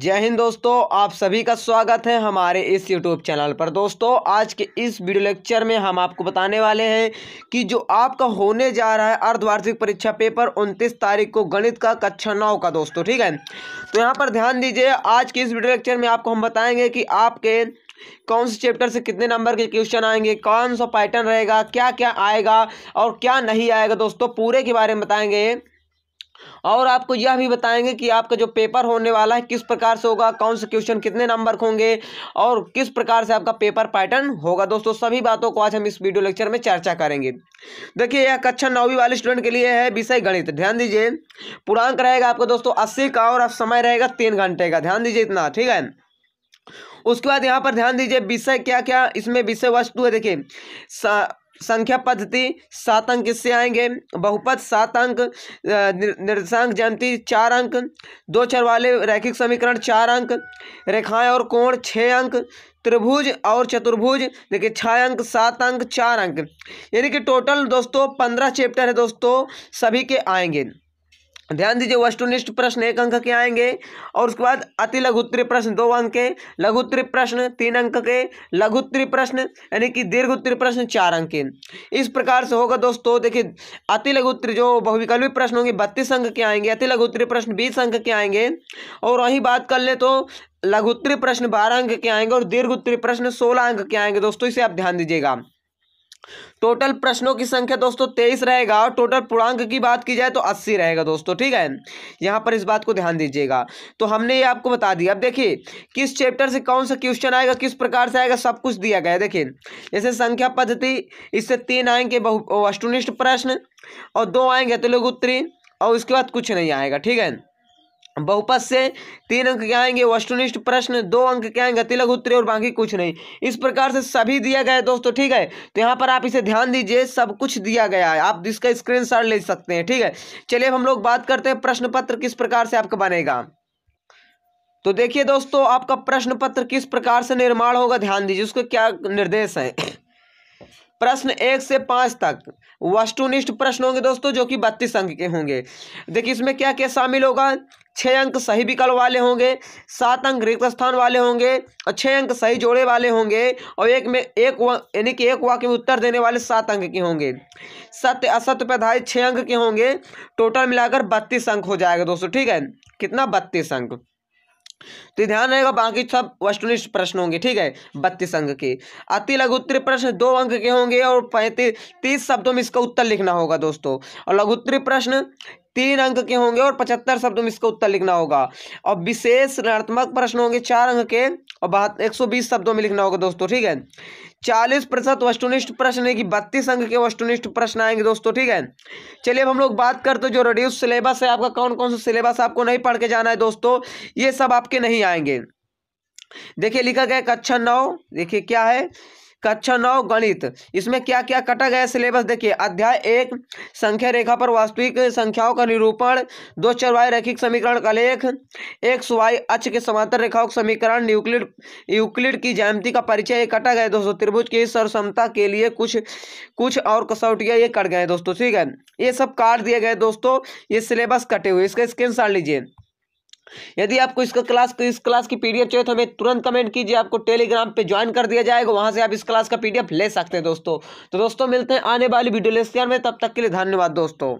जय हिंद दोस्तों आप सभी का स्वागत है हमारे इस यूट्यूब चैनल पर दोस्तों आज के इस वीडियो लेक्चर में हम आपको बताने वाले हैं कि जो आपका होने जा रहा है अर्धवार्षिक परीक्षा पेपर 29 तारीख को गणित का कक्षा नौ का दोस्तों ठीक है तो यहाँ पर ध्यान दीजिए आज के इस वीडियो लेक्चर में आपको हम बताएंगे कि आपके कौन से चैप्टर से कितने नंबर के क्वेश्चन आएंगे कौन सा पैटर्न रहेगा क्या क्या आएगा और क्या नहीं आएगा दोस्तों पूरे के बारे में बताएंगे और आपको यह भी बताएंगे कि आपका जो पेपर होने वाला है किस प्रकार से होगा कौन से क्वेश्चन कितने नंबर होंगे और किस प्रकार से आपका पेपर पैटर्न होगा दोस्तों सभी बातों को आज हम इस वीडियो लेक्चर में चर्चा करेंगे देखिए यह कक्षा नौवीं वाले स्टूडेंट के लिए है विषय गणित ध्यान दीजिए पूर्णांक रहेगा आपका दोस्तों अस्सी का और समय रहेगा तीन घंटे का ध्यान दीजिए इतना ठीक है उसके बाद यहाँ पर ध्यान दीजिए विषय क्या क्या इसमें विषय वस्तु है देखिए संख्या पद्धति सात अंक किससे आएंगे बहुपद सात अंक निर्देशांक जयंती चार अंक दो चर वाले रैखिक समीकरण चार अंक रेखाएं और कोण छः अंक त्रिभुज और चतुर्भुज देखिए छः अंक सात अंक चार अंक यानी कि टोटल दोस्तों पंद्रह चैप्टर है दोस्तों सभी के आएंगे ध्यान दीजिए वस्तुनिष्ठ प्रश्न एक अंक के आएंगे और उसके बाद अति लघुत्तरी प्रश्न दो अंक के लघुत्तरी प्रश्न तीन अंक के लघुत्तरी प्रश्न यानी कि दीर्घ उत्तरी प्रश्न चार अंक के इस प्रकार से होगा दोस्तों देखिए अति लघुत्तरी जो बहुविकल्पी प्रश्न होंगे बत्तीस अंक के आएंगे अति लघुत्तरी प्रश्न बीस अंक के आएंगे और वहीं बात कर ले तो लघुत्तरी प्रश्न बारह अंक के आएंगे और दीर्घ उत्तरी प्रश्न सोलह अंक के आएंगे दोस्तों इसे आप ध्यान दीजिएगा टोटल प्रश्नों की संख्या दोस्तों तेईस रहेगा और टोटल पूर्णांक की बात की जाए तो अस्सी रहेगा दोस्तों ठीक है यहाँ पर इस बात को ध्यान दीजिएगा तो हमने ये आपको बता दिया अब देखिए किस चैप्टर से कौन सा क्वेश्चन आएगा किस प्रकार से आएगा सब कुछ दिया गया देखिए जैसे संख्या पद्धति इससे तीन आएंगे बहु वस्तुनिष्ठ प्रश्न और दो आएंगे तो लोग उत्तरी और उसके बाद कुछ नहीं आएगा ठीक है बहुपद से तीन अंक क्या आएंगे वस्तुनिष्ठ प्रश्न दो अंक क्या आएंगे तिलक उत्तरी और बाकी कुछ नहीं इस प्रकार से सभी दिया गया है दोस्तों ठीक है तो यहाँ पर आप इसे ध्यान दीजिए सब कुछ दिया गया है आप इसका स्क्रीनशॉट ले सकते हैं ठीक है चलिए हम लोग बात करते हैं प्रश्न पत्र किस प्रकार से आपका बनेगा तो देखिए दोस्तों आपका प्रश्न पत्र किस प्रकार से निर्माण होगा ध्यान दीजिए उसके क्या निर्देश हैं प्रश्न एक से पाँच तक वस्तुनिष्ठ प्रश्न होंगे दोस्तों जो कि बत्तीस अंक के होंगे देखिए इसमें क्या क्या शामिल होगा छः अंक सही विकल्प वाले होंगे सात अंक रिक्त स्थान वाले होंगे और छः अंक सही जोड़े वाले होंगे और एक में एक यानी कि एक वाक्य में उत्तर देने वाले सात अंक के होंगे सत्य असत्य पर आधारित छः अंक के होंगे टोटल मिलाकर बत्तीस अंक हो जाएगा दोस्तों ठीक है कितना बत्तीस अंक तो ध्यान रहेगा बाकी सब वस्तुनिष्ठ प्रश्न होंगे ठीक है बत्तीस अंक के अति लघु उत्तरीय प्रश्न दो अंक के होंगे और पैंतीस तीस शब्दों में इसका उत्तर लिखना होगा दोस्तों और लघु उत्तरीय प्रश्न तीन अंक के होंगे और पचहत्तर शब्दों में इसका उत्तर लिखना होगा और विशेष ऋणात्मक प्रश्न होंगे चार अंक के और बात एक सौ बीस शब्दों में लिखना होगा दोस्तों ठीक है चालीस प्रतिशत वस्तुनिष्ठ प्रश्न है कि बत्तीस अंक के वस्तुनिष्ठ प्रश्न आएंगे दोस्तों ठीक है चलिए अब हम लोग बात करते जो रेड्यूस सिलेबस है आपका कौन कौन सा सिलेबस आपको नहीं पढ़ के जाना है दोस्तों ये सब आपके नहीं आएंगे देखिए लिखा गया कक्षा नौ देखिए क्या है कक्षा नौ गणित इसमें क्या क्या कटा गया सिलेबस देखिए अध्याय एक संख्या रेखा पर वास्तविक संख्याओं का निरूपण दो चरवाई रैखिक समीकरण का लेख एक सुवाई अच्छ के समांतर रेखाओं का समीकरण न्यूक्लिड यूक्लिड की जयंति का परिचय कटा गया दोस्तों त्रिभुज की सर्वसमता के लिए कुछ कुछ और कसौटियाँ ये कट गए दोस्तों ठीक है ये सब काट दिए गए दोस्तों ये सिलेबस कटे हुए इसका स्क्रीन लीजिए यदि आपको इसका क्लास इस क्लास की पीडीएफ चाहिए तो हमें तुरंत कमेंट कीजिए आपको टेलीग्राम पे ज्वाइन कर दिया जाएगा वहां से आप इस क्लास का पीडीएफ ले सकते हैं दोस्तों तो दोस्तों मिलते हैं आने वाली वीडियो लेक्चर में तब तक के लिए धन्यवाद दोस्तों